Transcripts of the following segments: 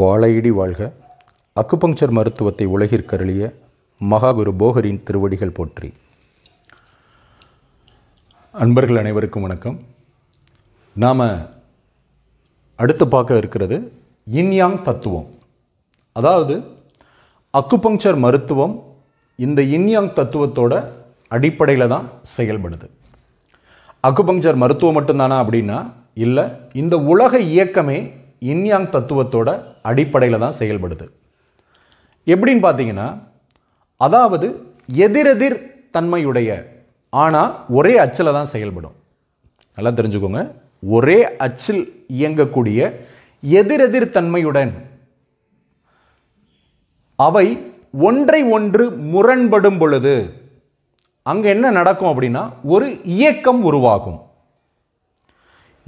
வாழையிடி வாழ்க அக்குபங்சர் மருத்துவத்தை உலகிற்கருளிய மகாகுரு போகரின் திருவடிகள் போற்றி அன்பர்கள் அனைவருக்கும் வணக்கம் நாம் அடுத்து பார்க்க இருக்கிறது இன்யாங் தத்துவம் அதாவது அக்குபங்சர் மருத்துவம் இந்த இன்யாங் தத்துவத்தோட அடிப்படையில் தான் செயல்படுது அக்குபங்சர் மருத்துவம் மட்டும்தானா அப்படின்னா இல்லை இந்த உலக இயக்கமே இன்யாங் தத்துவத்தோட அடிப்படையில் தான் செயல்படுது எப்படின்னு பார்த்தீங்கன்னா அதாவது எதிரெதிர் தன்மையுடைய ஆனால் ஒரே அச்சில் தான் செயல்படும் நல்லா தெரிஞ்சுக்கோங்க ஒரே அச்சில் இயங்கக்கூடிய எதிரெதிர் தன்மையுடன் அவை ஒன்றை ஒன்று முரண்படும் பொழுது அங்கே என்ன நடக்கும் அப்படின்னா ஒரு இயக்கம் உருவாகும்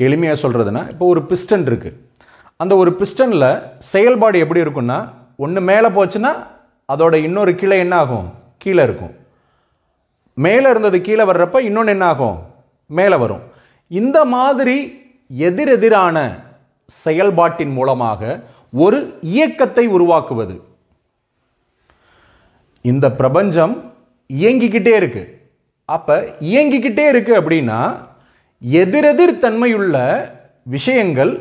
எளிமையாக சொல்கிறதுனா இப்போ ஒரு பிஸ்டன் இருக்குது அந்த ஒரு பிஸ்டனில் செயல்பாடு எப்படி இருக்குன்னா ஒன்று மேலே போச்சுன்னா அதோட இன்னொரு கீழே என்ன ஆகும் கீழே இருக்கும் மேலே இருந்தது கீழே வர்றப்ப இன்னொன்று என்ன ஆகும் மேலே வரும் இந்த மாதிரி எதிரெதிரான செயல்பாட்டின் மூலமாக ஒரு இயக்கத்தை உருவாக்குவது இந்த பிரபஞ்சம் இயங்கிக்கிட்டே இருக்கு அப்போ இயங்கிக்கிட்டே இருக்கு அப்படின்னா எதிரெதிர் தன்மையுள்ள விஷயங்கள்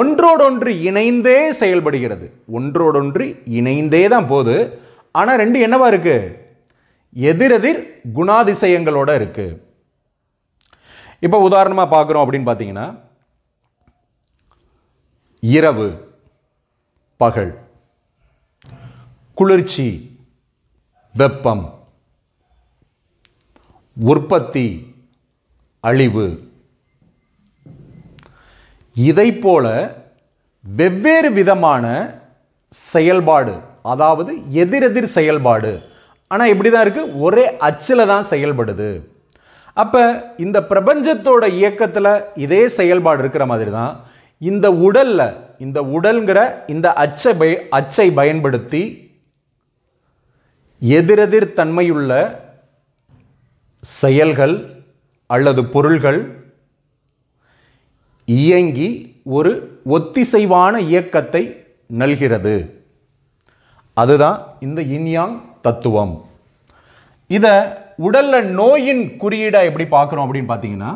ஒன்றோடொன்று இணைந்தே செயல்படுகிறது ஒன்றோடொன்று இணைந்தே தான் போது ஆனால் ரெண்டு என்னவா இருக்கு எதிரெதிர் குணாதிசயங்களோட இருக்கு இப்போ உதாரணமாக பார்க்குறோம் அப்படின்னு பார்த்தீங்கன்னா இரவு பகல் குளிர்ச்சி வெப்பம் உற்பத்தி அழிவு இதை போல வெவ்வேறு விதமான செயல்பாடு அதாவது எதிரெதிர் செயல்பாடு ஆனால் இப்படி தான் இருக்குது ஒரே அச்சில் தான் செயல்படுது அப்போ இந்த பிரபஞ்சத்தோட இயக்கத்தில் இதே செயல்பாடு இருக்கிற மாதிரி தான் இந்த உடலில் இந்த உடல்ங்கிற இந்த அச்சை பய அச்சை பயன்படுத்தி எதிரெதிர் தன்மையுள்ள செயல்கள் அல்லது பொருள்கள் இயங்கி ஒரு ஒத்திசைவான இயக்கத்தை நல்கிறது அதுதான் இந்த இன்யாங் தத்துவம் இதை உடலில் நோயின் குறியீடாக எப்படி பார்க்குறோம் அப்படின்னு பார்த்தீங்கன்னா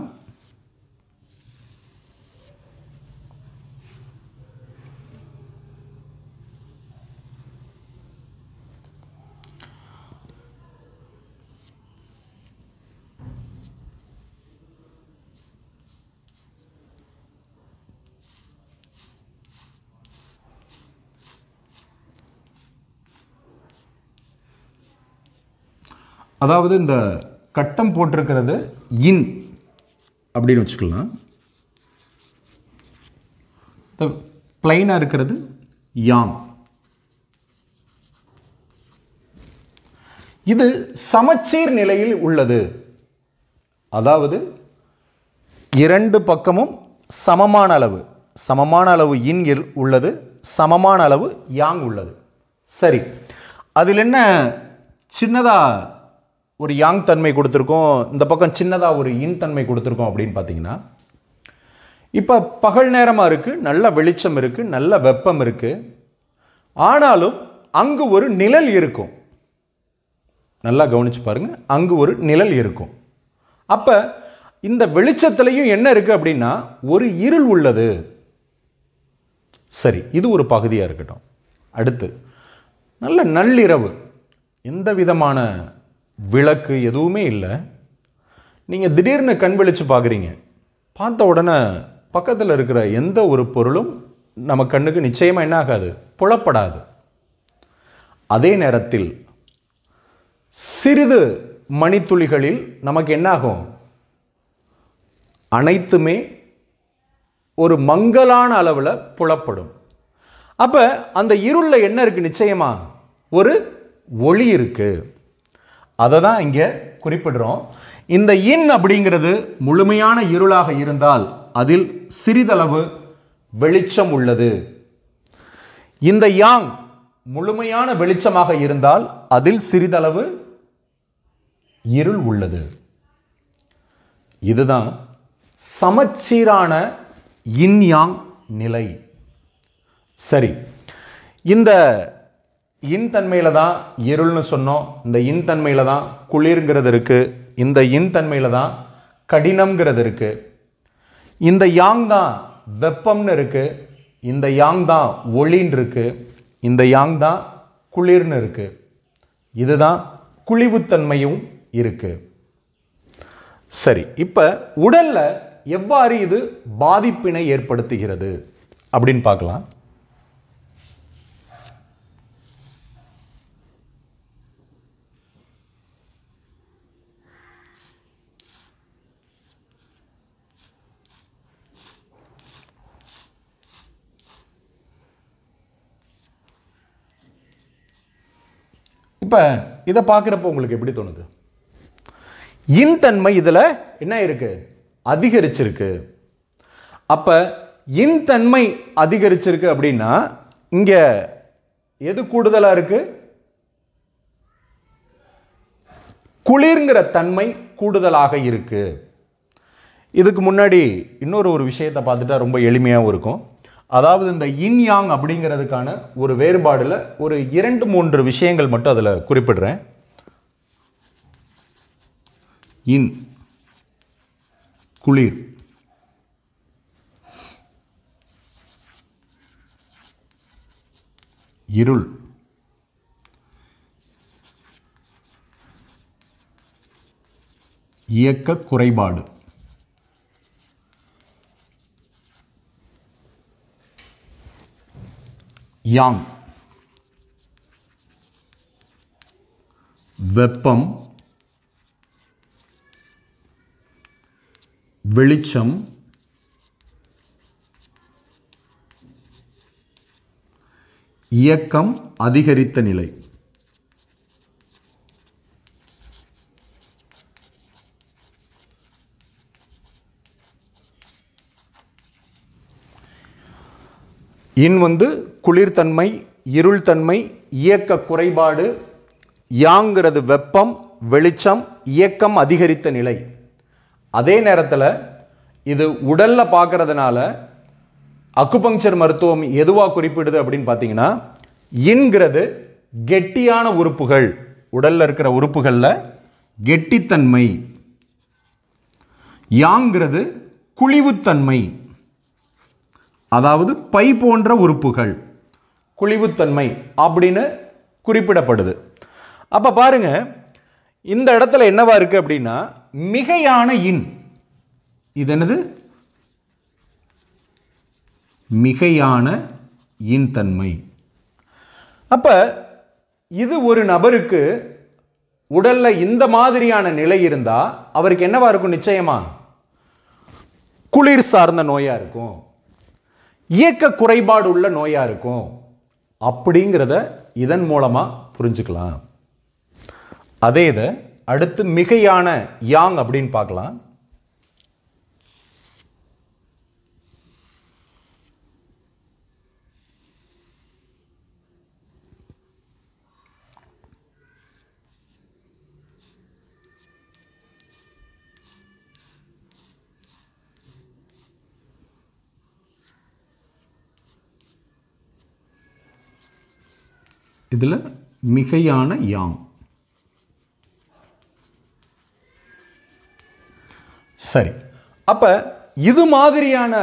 அதாவது இந்த கட்டம் போட்டிருக்கிறது இன் அப்படின்னு வச்சுக்கலாம் இந்த பிளைனாக இருக்கிறது யாங் இது சமச்சீர் நிலையில் உள்ளது அதாவது இரண்டு பக்கமும் சமமான அளவு சமமான அளவு இன் உள்ளது சமமான அளவு யாங் உள்ளது சரி அதில் என்ன சின்னதாக ஒரு யாங் தன்மை கொடுத்துருக்கோம் இந்த பக்கம் சின்னதாக ஒரு இன் தன்மை கொடுத்துருக்கோம் அப்படின்னு பார்த்தீங்கன்னா இப்போ பகல் நேரமாக இருக்குது நல்ல வெளிச்சம் இருக்குது நல்ல வெப்பம் இருக்குது ஆனாலும் அங்கு ஒரு நிழல் இருக்கும் நல்லா கவனித்து பாருங்கள் அங்கு ஒரு நிழல் இருக்கும் அப்போ இந்த வெளிச்சத்துலேயும் என்ன இருக்குது அப்படின்னா ஒரு இருள் உள்ளது சரி இது ஒரு பகுதியாக இருக்கட்டும் அடுத்து நல்ல நள்ளிரவு எந்த விதமான விளக்கு எதுவுமே இல்லை நீங்கள் திடீர்னு கண் விழித்து பார்க்குறீங்க பார்த்த உடனே பக்கத்தில் இருக்கிற எந்த ஒரு பொருளும் நம்ம கண்ணுக்கு நிச்சயமாக என்ன ஆகாது புலப்படாது அதே நேரத்தில் சிறிது மணித்துளிகளில் நமக்கு என்னாகும் அனைத்துமே ஒரு மங்கலான அளவில் புலப்படும் அப்போ அந்த இருளில் என்ன இருக்குது நிச்சயமாக ஒரு ஒளி இருக்குது அதை தான் இங்கே குறிப்பிடுறோம் இந்த இன் அப்படிங்கிறது முழுமையான இருளாக இருந்தால் அதில் சிறிதளவு வெளிச்சம் உள்ளது இந்த யாங் முழுமையான வெளிச்சமாக இருந்தால் அதில் சிறிதளவு இருள் உள்ளது இதுதான் சமச்சீரான இன் யாங் நிலை சரி இந்த இன் தான் இருள்னு சொன்னோம் இந்த இன் தான் குளிர்ங்கிறது இருக்குது இந்த இன் தான் கடினம்ங்கிறது இருக்குது இந்த யாங் தான் வெப்பம்னு இருக்குது இந்த யாங் தான் ஒளின்னு இருக்குது இந்த யாங் தான் குளிர்னு இருக்குது இதுதான் குழிவுத்தன்மையும் இருக்குது சரி இப்போ உடலில் எவ்வாறு இது பாதிப்பினை ஏற்படுத்துகிறது அப்படின்னு பார்க்கலாம் இப்போ இதை பார்க்குறப்போ உங்களுக்கு எப்படி தோணுது இன் தன்மை இதில் என்ன இருக்குது அதிகரிச்சிருக்கு அப்போ இன் தன்மை அதிகரிச்சிருக்கு அப்படின்னா இங்கே எது கூடுதலாக இருக்குது குளிர்ங்கிற தன்மை கூடுதலாக இருக்குது இதுக்கு முன்னாடி இன்னொரு ஒரு விஷயத்தை பார்த்துட்டா ரொம்ப எளிமையாகவும் இருக்கும் அதாவது இந்த இன் யாங் அப்படிங்கிறதுக்கான ஒரு வேறுபாடில் ஒரு இரண்டு மூன்று விஷயங்கள் மட்டும் அதில் குறிப்பிடுறேன் இன் குளிர் இருள் இயக்க குறைபாடு யாங் வெப்பம் வெளிச்சம் இயக்கம் அதிகரித்த நிலை இன் வந்து குளிர்தன்மை இருள்தன்மை இயக்க குறைபாடு யாங்கிறது வெப்பம் வெளிச்சம் இயக்கம் அதிகரித்த நிலை அதே நேரத்தில் இது உடலில் பார்க்கறதுனால அக்குபங்சர் மருத்துவம் எதுவாக குறிப்பிடுது அப்படின்னு பார்த்தீங்கன்னா இன்கிறது கெட்டியான உறுப்புகள் உடலில் இருக்கிற உறுப்புகளில் கெட்டித்தன்மை யாங்கிறது குழிவுத்தன்மை அதாவது பை போன்ற உறுப்புகள் குழிவுத்தன்மை அப்படின்னு குறிப்பிடப்படுது அப்போ பாருங்க இந்த இடத்துல என்னவா இருக்குது அப்படின்னா மிகையான இன் இது என்னது மிகையான இன்தன்மை அப்போ இது ஒரு நபருக்கு உடலில் இந்த மாதிரியான நிலை இருந்தால் அவருக்கு என்னவா இருக்கும் நிச்சயமா குளிர் சார்ந்த நோயாக இருக்கும் இயக்க குறைபாடு உள்ள நோயாக இருக்கும் அப்படிங்கிறத இதன் மூலமாக புரிஞ்சுக்கலாம் அதே இதை அடுத்து மிகையான யாங் அப்படின்னு பார்க்கலாம் இதில் மிகையான யாம் சரி அப்போ இது மாதிரியான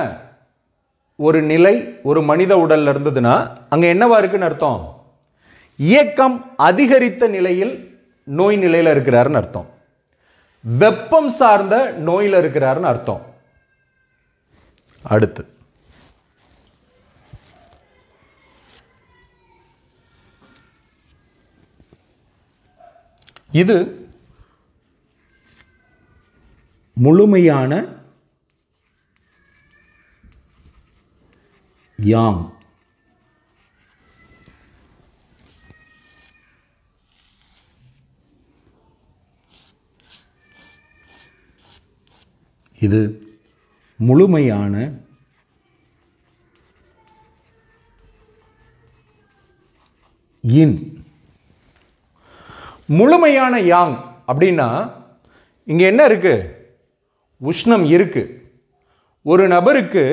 ஒரு நிலை ஒரு மனித உடலில் இருந்ததுன்னா அங்கே என்னவா இருக்குன்னு அர்த்தம் இயக்கம் அதிகரித்த நிலையில் நோய் நிலையில் இருக்கிறாருன்னு அர்த்தம் வெப்பம் சார்ந்த நோயில் இருக்கிறாருன்னு அர்த்தம் அடுத்து இது முழுமையான யாம் இது முழுமையான இன் முழுமையான யாங் அப்படின்னா இங்கே என்ன இருக்குது உஷ்ணம் இருக்குது ஒரு நபருக்கு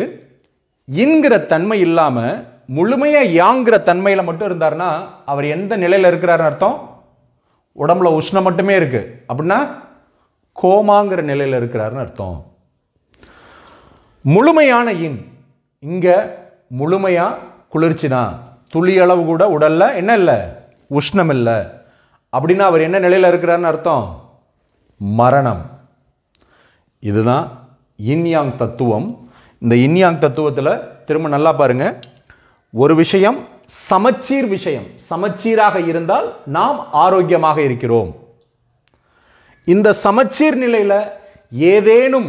இன்கிற தன்மை இல்லாமல் முழுமையாக யாங்கிற தன்மையில் மட்டும் இருந்தார்னா அவர் எந்த நிலையில் இருக்கிறாருன்னு அர்த்தம் உடம்புல உஷ்ணம் மட்டுமே இருக்குது அப்படின்னா கோமாங்கிற நிலையில் இருக்கிறாருன்னு அர்த்தம் முழுமையான இன் இங்கே முழுமையாக குளிர்ச்சினா துளியளவு துளி அளவு கூட உடலில் என்ன இல்லை உஷ்ணம் இல்லை அப்படின்னா அவர் என்ன நிலையில் இருக்கிறார்னு அர்த்தம் மரணம் இதுதான் இன்யாங் தத்துவம் இந்த இன்யாங் தத்துவத்தில் திரும்ப நல்லா பாருங்கள் ஒரு விஷயம் சமச்சீர் விஷயம் சமச்சீராக இருந்தால் நாம் ஆரோக்கியமாக இருக்கிறோம் இந்த சமச்சீர் நிலையில் ஏதேனும்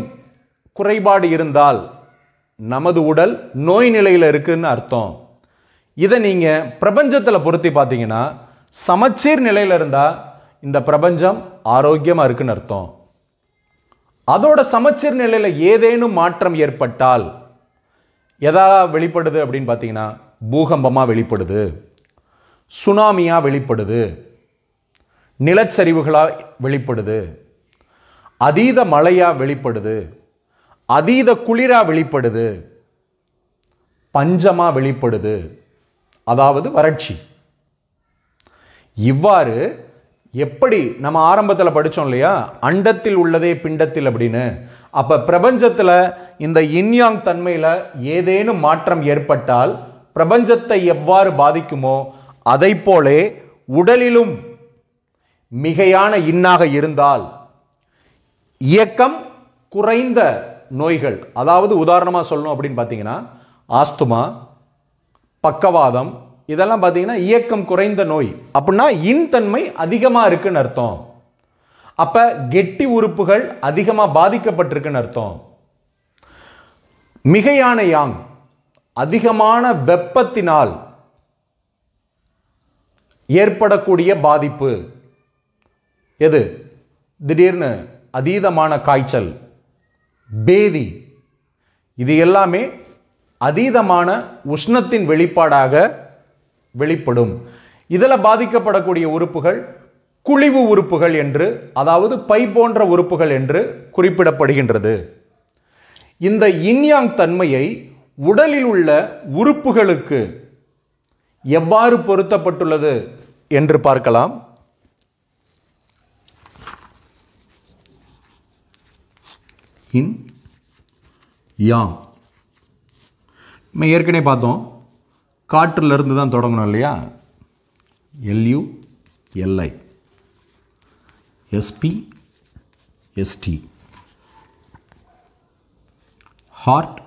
குறைபாடு இருந்தால் நமது உடல் நோய் நிலையில் இருக்குதுன்னு அர்த்தம் இதை நீங்கள் பிரபஞ்சத்தில் பொருத்தி பார்த்தீங்கன்னா சமச்சீர் நிலையில் இருந்தால் இந்த பிரபஞ்சம் ஆரோக்கியமாக இருக்குன்னு அர்த்தம் அதோட சமச்சீர் நிலையில் ஏதேனும் மாற்றம் ஏற்பட்டால் எதா வெளிப்படுது அப்படின்னு பார்த்தீங்கன்னா பூகம்பமாக வெளிப்படுது சுனாமியாக வெளிப்படுது நிலச்சரிவுகளாக வெளிப்படுது அதீத மழையாக வெளிப்படுது அதீத குளிராக வெளிப்படுது பஞ்சமாக வெளிப்படுது அதாவது வறட்சி இவ்வாறு எப்படி நம்ம ஆரம்பத்தில் படித்தோம் இல்லையா அண்டத்தில் உள்ளதே பிண்டத்தில் அப்படின்னு அப்போ பிரபஞ்சத்தில் இந்த இன்யாங் தன்மையில் ஏதேனும் மாற்றம் ஏற்பட்டால் பிரபஞ்சத்தை எவ்வாறு பாதிக்குமோ அதை போலே உடலிலும் மிகையான இன்னாக இருந்தால் இயக்கம் குறைந்த நோய்கள் அதாவது உதாரணமாக சொல்லணும் அப்படின்னு பார்த்தீங்கன்னா ஆஸ்துமா பக்கவாதம் இதெல்லாம் பார்த்தீங்கன்னா இயக்கம் குறைந்த நோய் அப்படின்னா இன்தன்மை அதிகமாக இருக்குன்னு அர்த்தம் அப்போ கெட்டி உறுப்புகள் அதிகமாக பாதிக்கப்பட்டிருக்குன்னு அர்த்தம் மிகையான யாங் அதிகமான வெப்பத்தினால் ஏற்படக்கூடிய பாதிப்பு எது திடீர்னு அதீதமான காய்ச்சல் பேதி இது எல்லாமே அதீதமான உஷ்ணத்தின் வெளிப்பாடாக வெளிப்படும் இதில் பாதிக்கப்படக்கூடிய உறுப்புகள் குழிவு உறுப்புகள் என்று அதாவது பை போன்ற உறுப்புகள் என்று குறிப்பிடப்படுகின்றது இந்த இன்யாங் தன்மையை உடலில் உள்ள உறுப்புகளுக்கு எவ்வாறு பொருத்தப்பட்டுள்ளது என்று பார்க்கலாம் இன் யாங் நம்ம ஏற்கனவே பார்த்தோம் காற்றுலேருந்து தான் தொடங்கணும் இல்லையா LU LI SP SD heart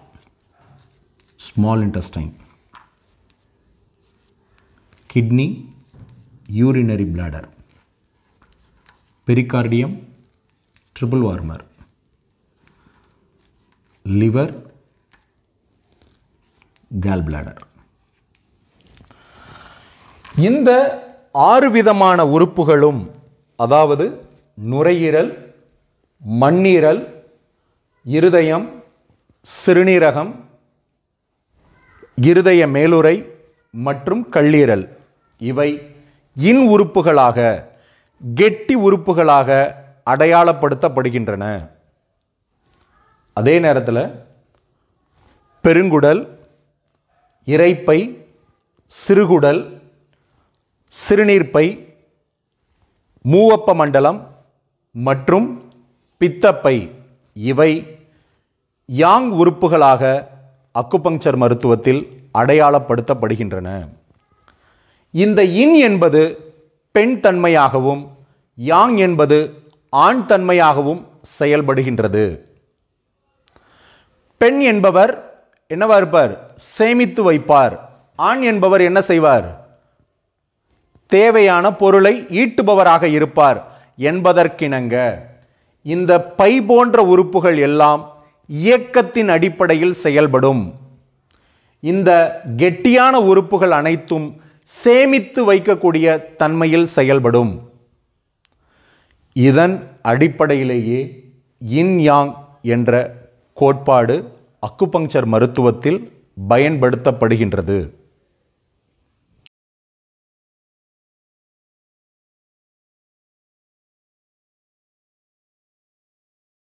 small intestine kidney urinary bladder pericardium triple warmer liver gall bladder இந்த ஆறு விதமான உறுப்புகளும் அதாவது நுரையீரல் மண்ணீரல் இருதயம் சிறுநீரகம் இருதய மேலுறை மற்றும் கல்லீரல் இவை இன் உறுப்புகளாக கெட்டி உறுப்புகளாக அடையாளப்படுத்தப்படுகின்றன அதே நேரத்தில் பெருங்குடல் இறைப்பை சிறுகுடல் சிறுநீர்ப்பை மூவப்ப மண்டலம் மற்றும் பித்தப்பை இவை யாங் உறுப்புகளாக அக்குபங்சர் மருத்துவத்தில் அடையாளப்படுத்தப்படுகின்றன இந்த இன் என்பது பெண் தன்மையாகவும் யாங் என்பது ஆண் தன்மையாகவும் செயல்படுகின்றது பெண் என்பவர் என்னவா இருப்பார் சேமித்து வைப்பார் ஆண் என்பவர் என்ன செய்வார் தேவையான பொருளை ஈட்டுபவராக இருப்பார் என்பதற்கிணங்க இந்த பை போன்ற உறுப்புகள் எல்லாம் இயக்கத்தின் அடிப்படையில் செயல்படும் இந்த கெட்டியான உறுப்புகள் அனைத்தும் சேமித்து வைக்கக்கூடிய தன்மையில் செயல்படும் இதன் அடிப்படையிலேயே இன் யாங் என்ற கோட்பாடு அக்குபங்சர் மருத்துவத்தில் பயன்படுத்தப்படுகின்றது